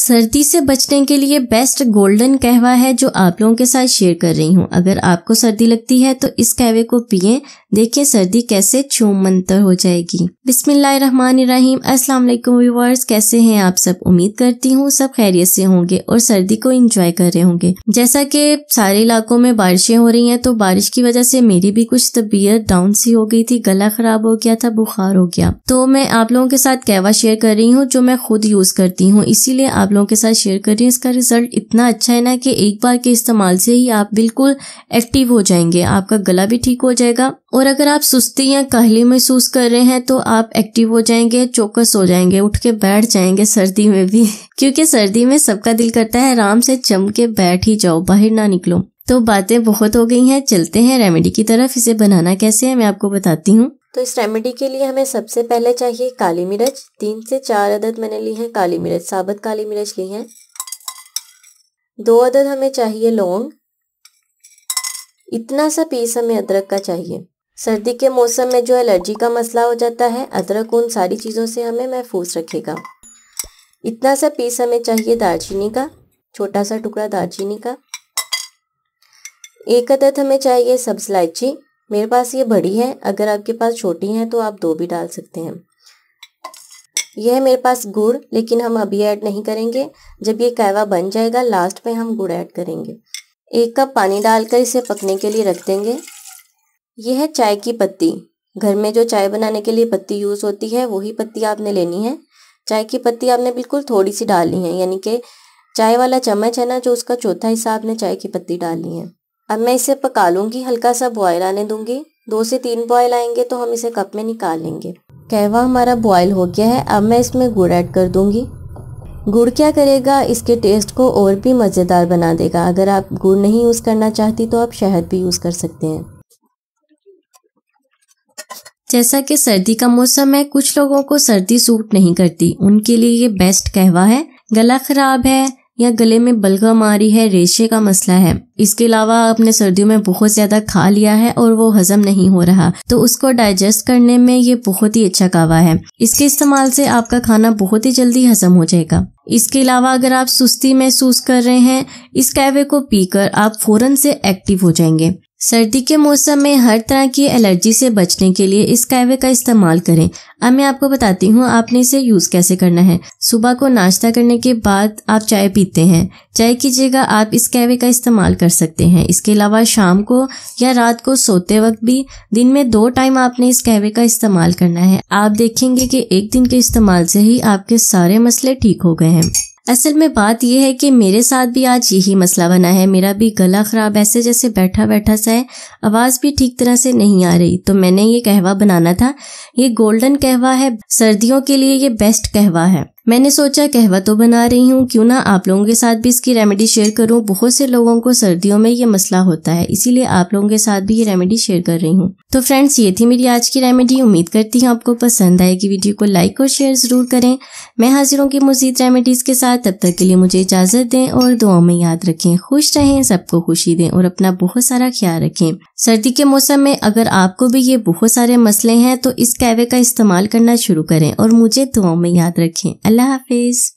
सर्दी से बचने के लिए बेस्ट गोल्डन कहवा है जो आप लोगों के साथ शेयर कर रही हूँ अगर आपको सर्दी लगती है तो इस कहवे को पिए देखिए सर्दी कैसे छूमंतर हो जाएगी बिस्मिल्लाहिर्रहमानिर्रहीम अस्सलाम वालेकुम व्यूवर्स कैसे हैं आप सब उम्मीद करती हूँ सब खैरियत से होंगे और सर्दी को इंजॉय कर रहे होंगे जैसा कि सारे इलाकों में बारिशें हो रही हैं तो बारिश की वजह से मेरी भी कुछ तबीयत डाउन सी हो गई थी गला खराब हो गया था बुखार हो गया तो मैं आप लोगों के साथ कहवा शेयर कर रही हूँ जो मैं खुद यूज करती हूँ इसीलिए आप आप लोगों के साथ शेयर कर रही हूँ इसका रिजल्ट इतना अच्छा है ना कि एक बार के इस्तेमाल से ही आप बिल्कुल एक्टिव हो जाएंगे आपका गला भी ठीक हो जाएगा और अगर आप सुस्ती या कहली महसूस कर रहे हैं तो आप एक्टिव हो जाएंगे चौकस हो जाएंगे उठ के बैठ जाएंगे सर्दी में भी क्योंकि सर्दी में सबका दिल करता है आराम से जम के बैठ ही जाओ बाहर ना निकलो तो बातें बहुत हो गई हैं चलते हैं रेमेडी की तरफ इसे बनाना कैसे है मैं आपको बताती हूँ तो इस रेमेडी के लिए हमें सबसे पहले चाहिए काली मिर्च तीन से चार अदद मैंने ली है काली मिर्च साबुत काली मिर्च ली है दो अदद हमें चाहिए लौंग इतना सा पीस हमें अदरक का चाहिए सर्दी के मौसम में जो एलर्जी का मसला हो जाता है अदरक उन सारी चीज़ों से हमें महफूज रखेगा इतना सा पीस हमें चाहिए दालचीनी का छोटा सा टुकड़ा दालचीनी का एक अदद हमें चाहिए सब्ज इलायची मेरे पास ये बड़ी है अगर आपके पास छोटी हैं तो आप दो भी डाल सकते हैं यह है मेरे पास गुड़ लेकिन हम अभी ऐड नहीं करेंगे जब ये कहवा बन जाएगा लास्ट में हम गुड़ ऐड करेंगे एक कप पानी डालकर इसे पकने के लिए रख देंगे यह है चाय की पत्ती घर में जो चाय बनाने के लिए पत्ती यूज़ होती है वही पत्ती आपने लेनी है चाय की पत्ती आपने बिल्कुल थोड़ी सी डालनी है यानी कि चाय वाला चम्मच है ना जो उसका चौथा हिस्सा आपने चाय की पत्ती डालनी है अब मैं इसे पका लूँगी हल्का सा बॉयल आने दूंगी दो से तीन बॉयल आएंगे तो हम इसे कप में निकाल लेंगे कहवा हमारा बॉयल हो गया है अब मैं इसमें गुड़ ऐड कर दूँगी गुड़ क्या करेगा इसके टेस्ट को और भी मज़ेदार बना देगा अगर आप गुड़ नहीं यूज़ करना चाहती तो आप शहद भी यूज़ कर सकते हैं जैसा कि सर्दी का मौसम है कुछ लोगों को सर्दी सूट नहीं करती उनके लिए ये बेस्ट कहवा है गला ख़राब है या गले में बलगम आ रही है रेशे का मसला है इसके अलावा आपने सर्दियों में बहुत ज्यादा खा लिया है और वो हजम नहीं हो रहा तो उसको डाइजेस्ट करने में ये बहुत ही अच्छा कावा है इसके इस्तेमाल से आपका खाना बहुत ही जल्दी हजम हो जाएगा इसके अलावा अगर आप सुस्ती महसूस कर रहे हैं इस कहवे को पीकर आप फौरन से एक्टिव हो जाएंगे सर्दी के मौसम में हर तरह की एलर्जी से बचने के लिए इस कहवे का इस्तेमाल करें अब मैं आपको बताती हूँ आपने इसे यूज़ कैसे करना है सुबह को नाश्ता करने के बाद आप चाय पीते हैं चाय की जगह आप इस कहवे का इस्तेमाल कर सकते हैं इसके अलावा शाम को या रात को सोते वक्त भी दिन में दो टाइम आपने इस कहवे का इस्तेमाल करना है आप देखेंगे कि एक दिन के इस्तेमाल से ही आपके सारे मसले ठीक हो गए हैं असल में बात यह है कि मेरे साथ भी आज यही मसला बना है मेरा भी गला ख़राब ऐसे जैसे बैठा बैठा सा है आवाज़ भी ठीक तरह से नहीं आ रही तो मैंने ये कहवा बनाना था ये गोल्डन कहवा है सर्दियों के लिए ये बेस्ट कहवा है मैंने सोचा कहवा तो बना रही हूँ क्यों ना आप लोगों के साथ भी इसकी रेमेडी शेयर करूँ बहुत से लोगों को सर्दियों में ये मसला होता है इसीलिए आप लोगों के साथ भी ये रेमेडी शेयर कर रही हूँ तो फ्रेंड्स ये थी मेरी आज की रेमेडी उम्मीद करती हूँ आपको पसंद आएगी वीडियो को लाइक और शेयर ज़रूर करें मैं हाजिर हूँ की मजीद रेमेडीज़ के साथ तब तक के लिए मुझे इजाज़त दें और दुआ में याद रखें खुश रहें सबको खुशी दें और अपना बहुत सारा ख्याल रखें सर्दी के मौसम में अगर आपको भी ये बहुत सारे मसले हैं तो इस कैवे का इस्तेमाल करना शुरू करें और मुझे दुआओं में याद रखें अल्लाह Allah Hafiz.